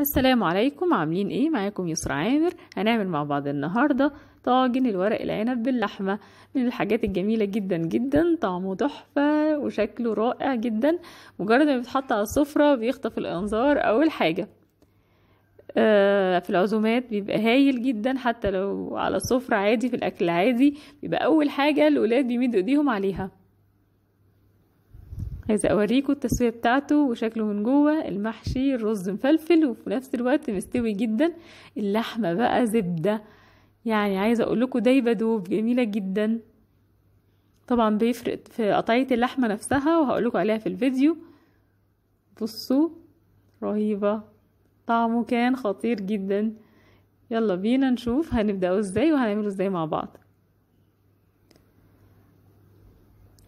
السلام عليكم عاملين ايه معاكم يسرا عامر هنعمل مع بعض النهارده طاجن الورق العنب باللحمه من الحاجات الجميله جدا جدا طعمه تحفه وشكله رائع جدا مجرد ما بيتحط على السفره بيخطف الانظار اول حاجه آه في العزومات بيبقى هايل جدا حتى لو على السفره عادي في الاكل العادي بيبقى اول حاجه الولاد بيمدوا ايديهم عليها عايزة أوريكم التسوية بتاعته وشكله من جوه المحشي الرز مفلفل وفي نفس الوقت مستوي جدا اللحمة بقى زبدة يعني عايزة أقول دايبة دوب جميلة جدا طبعا بيفرق في قطعية اللحمة نفسها وهقول عليها في الفيديو بصوا رهيبة طعمه كان خطير جدا يلا بينا نشوف هنبدأه ازاي وهنعمله ازاي مع بعض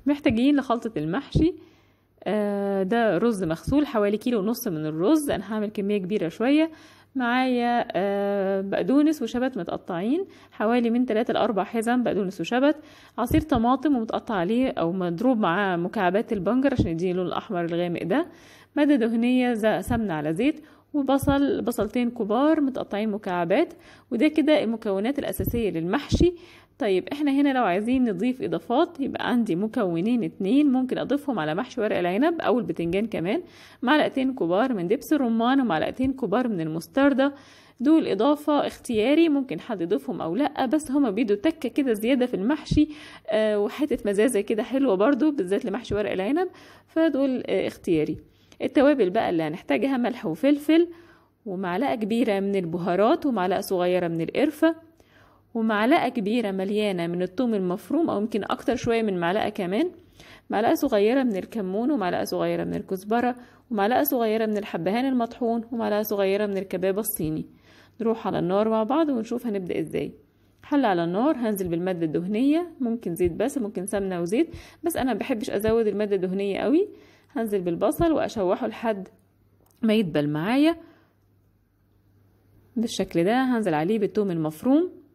محتاجين لخلطة المحشي آه، ده رز مغسول حوالي كيلو ونص من الرز انا هعمل كميه كبيره شويه معايا آه، بقدونس وشبت متقطعين حوالي من 3 ل 4 حزم بقدونس وشبت عصير طماطم ومتقطع عليه او مضروب معاه مكعبات البنجر عشان يديه اللون الاحمر الغامق ده ماده دهنيه زي سمنه على زيت وبصل بصلتين كبار متقطعين مكعبات وده كده المكونات الأساسية للمحشي طيب احنا هنا لو عايزين نضيف اضافات يبقى عندي مكونين اتنين ممكن اضيفهم على محشي ورق العنب او البتنجان كمان معلقتين كبار من دبس الرمان ومعلقتين كبار من المستردة دول اضافة اختياري ممكن حد يضيفهم او لا بس هما بيدوا تكة كده زيادة في المحشي آه وحتة مزازة كده حلوة برضو بالذات لمحشي ورق العنب فدول آه اختياري التوابل بقى اللي هنحتاجها ملح وفلفل ومعلقة كبيرة من البهارات ومعلقة صغيرة من القرفة ومعلقة كبيرة مليانة من الثوم المفروم أو يمكن أكتر شوية من معلقة كمان معلقة صغيرة من الكمون ومعلقة صغيرة من الكزبرة ومعلقة صغيرة من الحبهان المطحون ومعلقة صغيرة من الكباب الصيني نروح على النار مع بعض ونشوف هنبدأ ازاي حل على النار هنزل بالمادة الدهنية ممكن زيت بس ممكن سمنة وزيت بس أنا مبحبش أزود المادة الدهنية قوي هنزل بالبصل وأشوحه لحد ما يدبل معايا بالشكل ده هنزل عليه بالثوم المفروم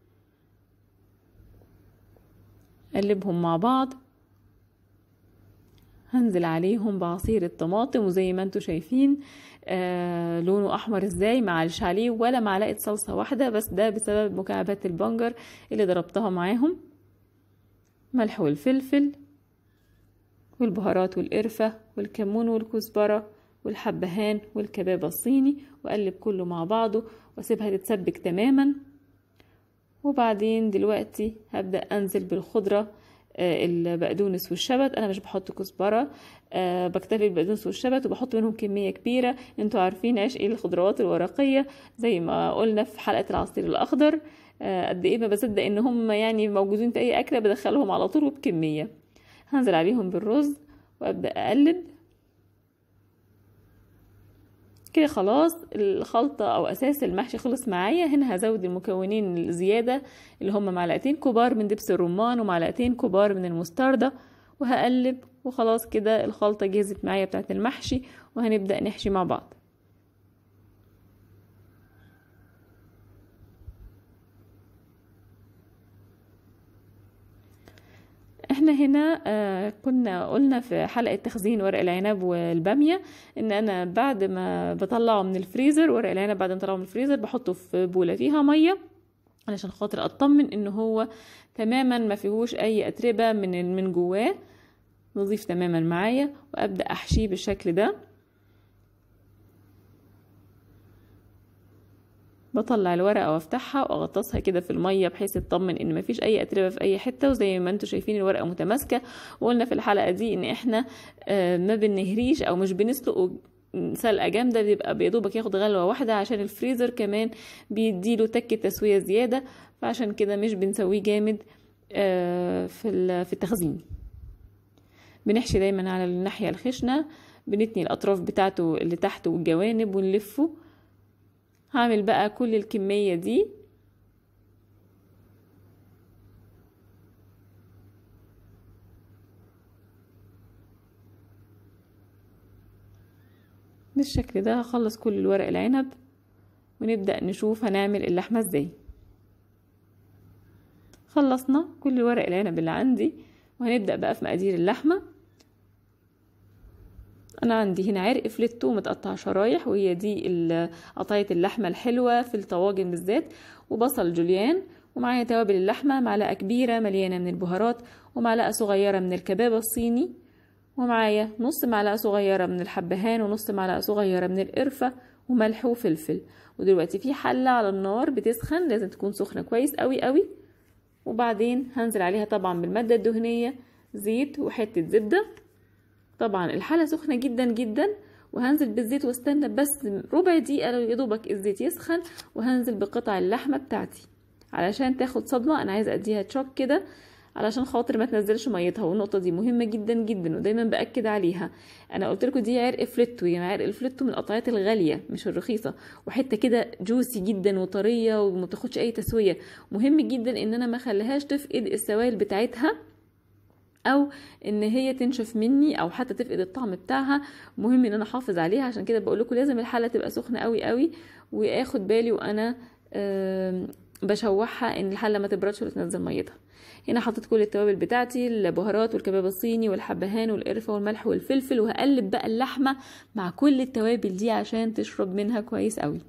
قلبهم مع بعض هنزل عليهم بعصير الطماطم وزي ما انتم شايفين آه لونه احمر ازاي معلش عليه ولا معلقه صلصه واحده بس ده بسبب مكعبات البنجر اللي ضربتها معاهم ملح والفلفل والبهارات والقرفه والكمون والكزبره والحبهان والكباب الصيني وقلب كله مع بعضه واسيبها تتسبك تماما وبعدين دلوقتي هبدأ أنزل بالخضرة آه، البقدونس والشبت انا مش بحط كزبره آه، بكتفي بالبقدونس والشبت وبحط منهم كميه كبيره انتوا عارفين عشقي ايه الخضروات الورقيه زي ما قلنا في حلقه العصير الاخضر آه، قد ايه ما بصدق ان هم يعني موجودين في اي اكله بدخلهم على طول وبكميه هنزل عليهم بالرز وابدا اقلب كده خلاص الخلطة أو أساس المحشي خلص معايا هنا هزود المكونين الزيادة اللي هم معلقتين كبار من دبس الرمان ومعلقتين كبار من المستردة وهقلب وخلاص كده الخلطة جهزت معايا بتاعت المحشي وهنبدأ نحشي مع بعض احنا هنا آه، كنا قلنا في حلقة تخزين ورق العنب والبامية ان انا بعد ما بطلعه من الفريزر ورق العنب بعد ما بطلعه من الفريزر بحطه في بولة فيها مية علشان خاطر اطمن ان هو تماما ما فيهوش اي اتربة من من جواه نظيف تماما معايا وابدا احشيه بالشكل ده بطلع الورقة وافتحها واغطسها كده في المية بحيث اطمن ان مفيش اي اتربة في اي حتة وزي ما انتم شايفين الورقة متماسكة وقلنا في الحلقة دي ان احنا آه، ما بنهريش او مش بنسلق سلقه جامده بيبقى بيدوبك ياخد غلوه واحده عشان الفريزر كمان بيديله تكه تسويه زياده فعشان كده مش بنسويه جامد آه، في في التخزين بنحشي دايما على الناحيه الخشنه بنتني الاطراف بتاعته اللي تحت والجوانب ونلفه هعمل بقى كل الكمية دي بالشكل ده هخلص كل الورق العنب ونبدأ نشوف هنعمل اللحمة ازاي خلصنا كل ورق العنب اللي عندي وهنبدأ بقى في مقادير اللحمة انا عندي هنا عرق فليتو متقطع شرايح وهي دي قطعه اللحمه الحلوه في الطواجن بالذات وبصل جوليان ومعايا توابل اللحمه معلقه كبيره مليانه من البهارات ومعلقه صغيره من الكباب الصيني ومعايا نص معلقه صغيره من الحبهان ونص معلقه صغيره من القرفه وملح وفلفل ودلوقتي في حله على النار بتسخن لازم تكون سخنه كويس قوي قوي وبعدين هنزل عليها طبعا بالماده الدهنيه زيت وحته زبده طبعا الحله سخنه جدا جدا وهنزل بالزيت واستنى بس ربع دقيقه لو يدوبك الزيت يسخن وهنزل بقطع اللحمه بتاعتي علشان تاخد صدمه انا عايزه اديها تشوك كده علشان خاطر ما تنزلش ميتها والنقطه دي مهمه جدا جدا ودايما باكد عليها انا قلت لكم دي عرق فليتو يعني عرق الفليتو من القطعات الغاليه مش الرخيصه وحته كده جوسي جدا وطريه وما تاخدش اي تسويه مهم جدا ان انا ما اخليهاش تفقد السوائل بتاعتها او ان هي تنشف مني او حتى تفقد الطعم بتاعها مهم ان انا احافظ عليها عشان كده بقول لكم لازم الحله تبقى سخنه قوي قوي واخد بالي وانا بشوحها ان الحله ما تبردش وتنزل ميتها هنا حطيت كل التوابل بتاعتي البهارات والكباب الصيني والحبهان والقرفه والملح والفلفل وهقلب بقى اللحمه مع كل التوابل دي عشان تشرب منها كويس قوي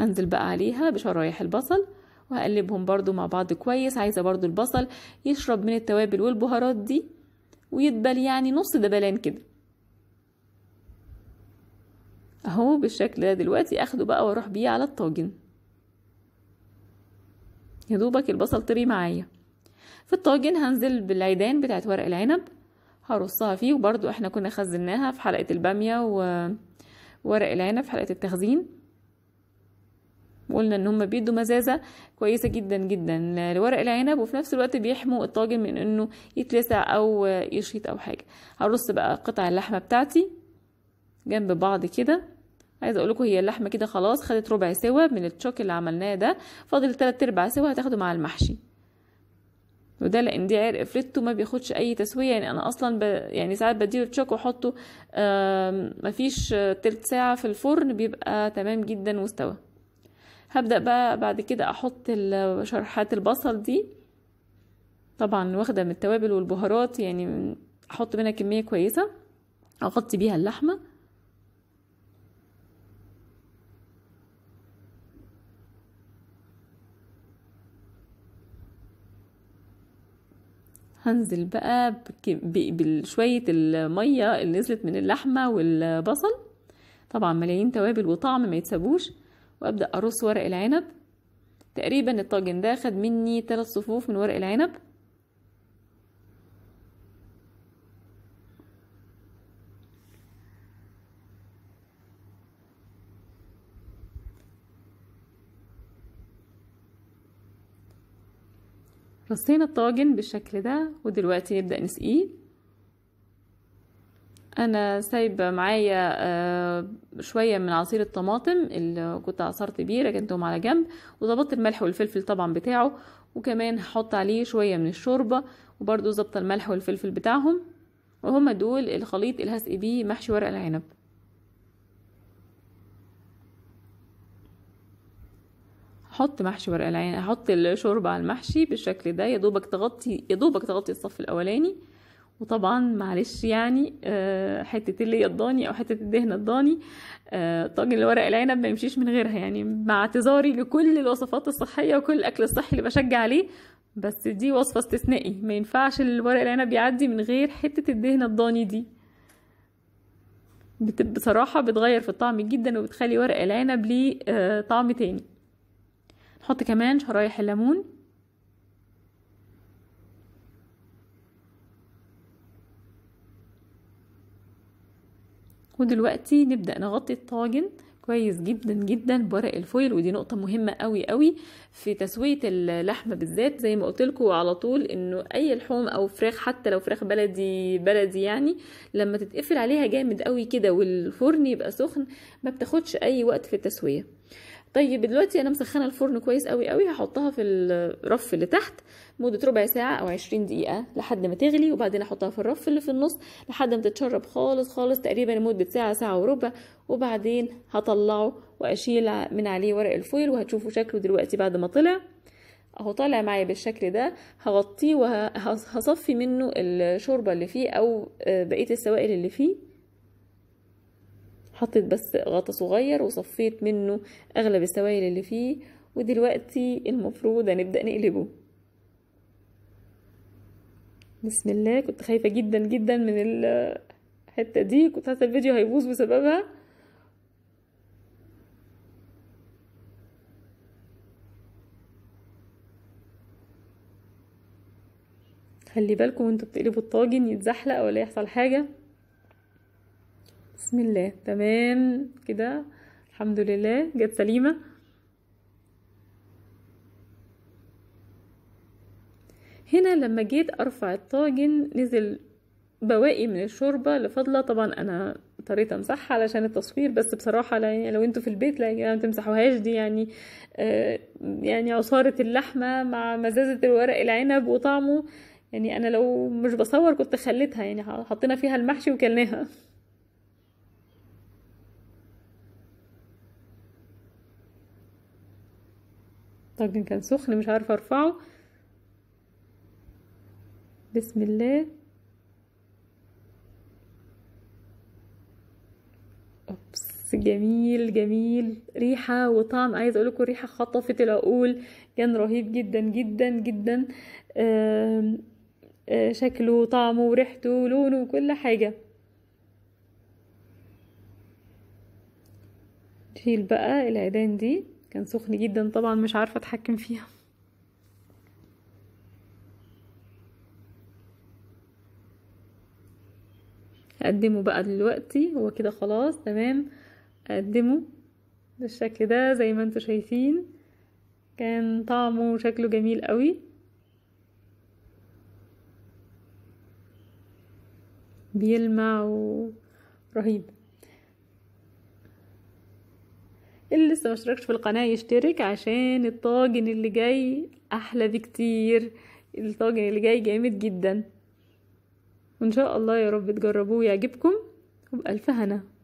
انزل بقى عليها بشرايح البصل وهقلبهم برضو مع بعض كويس عايزة برضو البصل يشرب من التوابل والبهارات دي ويدبل يعني نص دبلان كده اهو بالشكل ده دلوقتي اخده بقى واروح بيه على الطاجن يا دوبك البصل طري معايا في الطاجن هنزل بالعيدان بتاعت ورق العنب هرصها فيه وبرضو احنا كنا خزناها في حلقة البامية وورق العنب في حلقة التخزين وقلنا ان هم بيدوا مزازه كويسه جدا جدا لورق العنب وفي نفس الوقت بيحموا الطاجن من انه يتلسع او يشيط او حاجه هرص بقى قطع اللحمه بتاعتي جنب بعض كده عايزه اقول لكم هي اللحمه كده خلاص خدت ربع سوا من التشوك اللي عملناه ده فاضل تلات ارباع سوا هتاخده مع المحشي وده لان دي عرق فريتو ما بياخدش اي تسويه يعني انا اصلا ب... يعني ساعات بديله تشوك واحطه آم... مفيش تلت ساعه في الفرن بيبقى تمام جدا واستوى هبدأ بقى بعد كده أحط شرحات البصل دي طبعا واخدة من التوابل والبهارات يعني أحط منها كمية كويسة أغطي بيها اللحمة هنزل بقى بشوية المية اللي نزلت من اللحمة والبصل طبعا ملايين توابل وطعم ما يتسابوش وأبدأ أرص ورق العنب تقريبا الطاجن ده خد مني ثلاث صفوف من ورق العنب رصينا الطاجن بالشكل ده ودلوقتي نبدأ نسقيه انا سايبه معايا آه، شويه من عصير الطماطم اللي كنت عصرت بيه ركنتهم على جنب وظبطت الملح والفلفل طبعا بتاعه وكمان هحط عليه شويه من الشوربه وبرده ظابطه الملح والفلفل بتاعهم وهما دول الخليط اللي هسقي بيه محشي ورق العنب هحط محشي ورق العنب هحط الشوربه على المحشي بالشكل ده يا دوبك تغطي يا دوبك تغطي الصف الاولاني وطبعا معلش يعني آه، حته اللي الضاني او حته الدهن الضاني آه، طاجن الورق العنب ما يمشيش من غيرها يعني مع اعتذاري لكل الوصفات الصحيه وكل الاكل الصحي اللي بشجع عليه بس دي وصفه استثنائي ما ينفعش الورق العنب يعدي من غير حته الدهن الضاني دي بصراحة بتغير في الطعم جدا وبتخلي ورق العنب ليه آه، طعم تاني نحط كمان شرايح الليمون ودلوقتي نبدأ نغطي الطاجن كويس جدا جدا بورق الفويل ودي نقطه مهمه قوي قوي في تسويه اللحمه بالذات زي ما قلت لكم على طول انه اي لحوم او فراخ حتى لو فراخ بلدي بلدي يعني لما تتقفل عليها جامد قوي كده والفرن يبقى سخن ما بتاخدش اي وقت في التسويه طيب دلوقتي انا مسخنه الفرن كويس قوي قوي هحطها في الرف اللي تحت مده ربع ساعه او 20 دقيقه لحد ما تغلي وبعدين احطها في الرف اللي في النص لحد ما تتشرب خالص خالص تقريبا لمده ساعه ساعه وربع وبعدين هطلعه واشيل من عليه ورق الفويل وهتشوفوا شكله دلوقتي بعد ما طلع اهو طالع معايا بالشكل ده هغطيه وهصفي منه الشوربه اللي فيه او آه، بقيه السوائل اللي فيه حطيت بس غطا صغير وصفيت منه اغلب السوائل اللي فيه ودلوقتي المفروض هنبدأ نقلبه بسم الله كنت خايفة جدا جدا من الحتة دي كنت حاسة الفيديو هيبوظ بسببها خلي بالكم وانتوا بتقلبوا الطاجن يتزحلق ولا يحصل حاجه بسم الله تمام كده الحمد لله جت سليمة هنا لما جيت ارفع الطاجن نزل بواقي من الشوربة لفضلة طبعا انا اضطريت امسحها علشان التصوير بس بصراحة يعني لو انتوا في البيت لا ما تمسحوهاش دي يعني آه، يعني عصارة اللحمة مع مزازة الورق العنب وطعمه يعني انا لو مش بصور كنت خليتها يعني حطينا فيها المحشي وكلناها الطاجن كان سخن مش عارفه ارفعه بسم الله اوبس جميل جميل ريحه وطعم عايز اقول لكم ريحه خطفت العقول كان رهيب جدا جدا جدا آه، شكله وطعمه وريحته ولونه وكل حاجه نشيل بقى العيدان دي كان سخن جدا طبعا مش عارفة اتحكم فيها هقدمه بقى دلوقتي هو كده خلاص تمام هقدمه بالشكل ده زي ما انتوا شايفين كان طعمه وشكله جميل قوي بيلمع ورهيب اللي لسه مشتركش في القناة يشترك عشان الطاجن اللي جاي احلى بكتير الطاجن اللي جاي جامد جدا وان شاء الله يا رب تجربوه ويعجبكم وبألف هنا